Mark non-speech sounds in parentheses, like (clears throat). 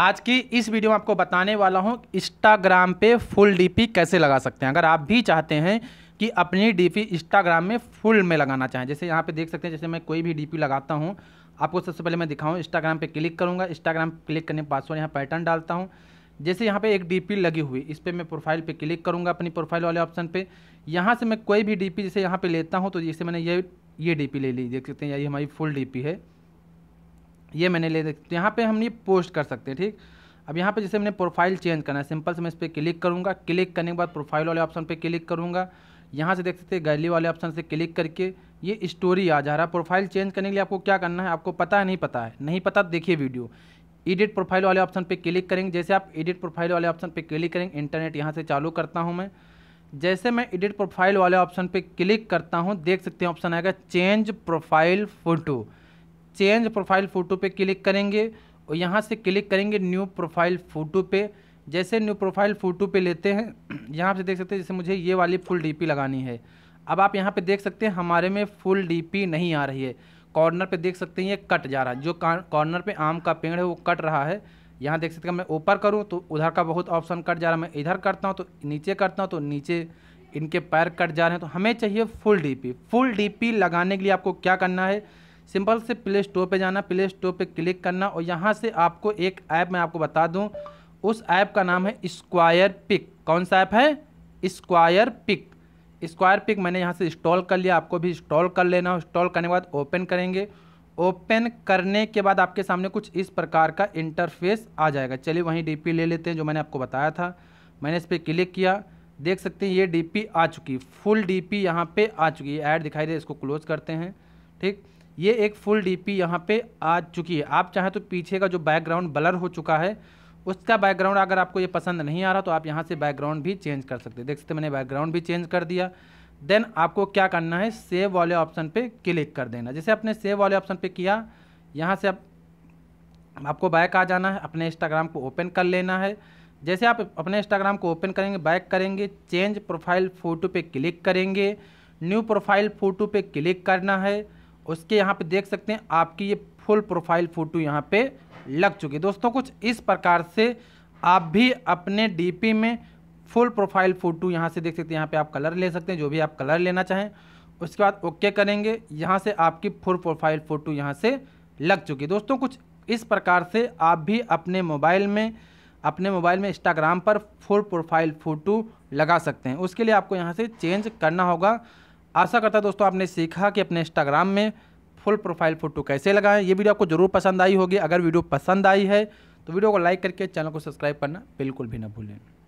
आज की इस वीडियो में आपको बताने वाला हूँ इंस्टाग्राम पे फुल डीपी कैसे लगा सकते हैं अगर आप भी चाहते हैं कि अपनी डीपी इंस्टाग्राम में फुल में लगाना चाहें जैसे यहाँ पे देख सकते हैं जैसे मैं कोई भी डीपी लगाता हूँ आपको सबसे पहले मैं दिखाऊँ इंस्टाग्राम पे क्लिक करूँगा इंस्टाग्राम क्लिक करने पासवर्ड यहाँ पैटर्न डालता हूँ जैसे यहाँ पर एक डी लगी हुई इस पर मैं प्रोफाइल पर क्लिक करूँगा अपनी प्रोफाइल वाले ऑप्शन पर यहाँ से मैं कोई भी डी जैसे यहाँ पर लेता हूँ तो जैसे मैंने ये ये डी ले ली देख सकते हैं यही हमारी फुल डी है ये मैंने ले सकते तो यहाँ पे हम ये पोस्ट कर सकते हैं ठीक अब यहाँ पे जैसे मैंने प्रोफाइल चेंज करना है सिंपल से मैं इस पर क्लिक करूँगा क्लिक करने के बाद प्रोफाइल वाले ऑप्शन पर क्लिक करूँगा यहाँ से देख सकते हैं गैली वाले ऑप्शन से क्लिक करके ये स्टोरी आ जा रहा है प्रोफाइल चेंज करने के लिए आपको क्या करना है आपको पता है नहीं पता है नहीं पता तो देखिए वीडियो एडिट प्रोफाइल वाले ऑप्शन पर क्लिक करेंगे जैसे आप एडिट प्रोफाइल वाले ऑप्शन पर क्लिक करेंगे इंटरनेट यहाँ से चालू करता हूँ मैं जैसे मैं एडिट प्रोफाइल वाले ऑप्शन पर क्लिक करता हूँ देख सकते हैं ऑप्शन आएगा change profile photo change profile photo पे क्लिक करेंगे और यहाँ से क्लिक करेंगे न्यू प्रोफाइल फ़ोटो पे जैसे न्यू प्रोफाइल फ़ोटो पे लेते हैं (clears throat) यहाँ से देख सकते हैं जैसे मुझे ये वाली फुल डीपी लगानी है अब आप यहाँ पे देख सकते हैं हमारे में फुल डीपी नहीं आ रही है कॉर्नर पे देख सकते हैं ये कट जा रहा है जो कॉर्नर पर आम का पेड़ है वो कट रहा है यहाँ देख सकते हैं मैं ऊपर करूँ तो उधर का बहुत ऑप्शन कट जा रहा है मैं इधर करता हूँ तो नीचे करता हूँ तो नीचे इनके पैर कट जा रहे हैं तो हमें चाहिए फुल डीपी फुल डीपी लगाने के लिए आपको क्या करना है सिंपल से प्ले स्टोर पर जाना प्ले स्टोर पर क्लिक करना और यहाँ से आपको एक ऐप मैं आपको बता दूँ उस ऐप का नाम है स्क्वायर पिक कौन सा ऐप है स्क्वायर पिक स्क्वायर पिक मैंने यहाँ से इंस्टॉल कर लिया आपको भी इंस्टॉल कर लेना इंस्टॉल करने के बाद ओपन करेंगे ओपन करने के बाद आपके सामने कुछ इस प्रकार का इंटरफेस आ जाएगा चलिए वहीं डीपी ले लेते हैं जो मैंने आपको बताया था मैंने इस पर क्लिक किया देख सकते हैं ये डीपी आ चुकी फुल डीपी यहाँ पे आ चुकी है ऐड दिखाई दे इसको क्लोज करते हैं ठीक ये एक फुल डीपी यहाँ पर आ चुकी है आप चाहें तो पीछे का जो बैकग्राउंड ब्लर हो चुका है उसका बैकग्राउंड अगर आपको ये पसंद नहीं आ रहा तो आप यहाँ से बैकग्राउंड भी चेंज कर सकते देख सकते मैंने बैकग्राउंड भी चेंज कर दिया देन आपको क्या करना है सेव वाले ऑप्शन पर क्लिक कर देना जैसे आपने सेव वाले ऑप्शन पर किया यहाँ से आप आपको बैक आ जाना है अपने इंस्टाग्राम को ओपन कर लेना है जैसे आप अपने इंस्टाग्राम को ओपन करेंगे बैक करेंगे चेंज प्रोफाइल फ़ोटो पे क्लिक करेंगे न्यू प्रोफाइल फ़ोटो पे क्लिक करना है उसके यहाँ पे देख सकते हैं आपकी ये फुल प्रोफाइल फ़ोटो यहाँ पे लग चुकी है दोस्तों कुछ इस प्रकार से आप भी अपने डीपी में फुल प्रोफाइल फ़ोटो यहाँ से देख सकते हैं यहाँ पे आप कलर ले सकते हैं जो भी आप कलर लेना चाहें उसके बाद ओके करेंगे यहाँ से आपकी फुल प्रोफाइल फ़ोटो यहाँ से लग चुकी है दोस्तों कुछ इस प्रकार से आप भी अपने मोबाइल में अपने मोबाइल में इंस्टाग्राम पर फुल प्रोफाइल फ़ोटो लगा सकते हैं उसके लिए आपको यहाँ से चेंज करना होगा आशा करता है दोस्तों आपने सीखा कि अपने इंस्टाग्राम में फुल प्रोफाइल फ़ोटो कैसे लगाएं ये वीडियो आपको ज़रूर पसंद आई होगी अगर वीडियो पसंद आई है तो वीडियो को लाइक करके चैनल को सब्सक्राइब करना बिल्कुल भी ना भूलें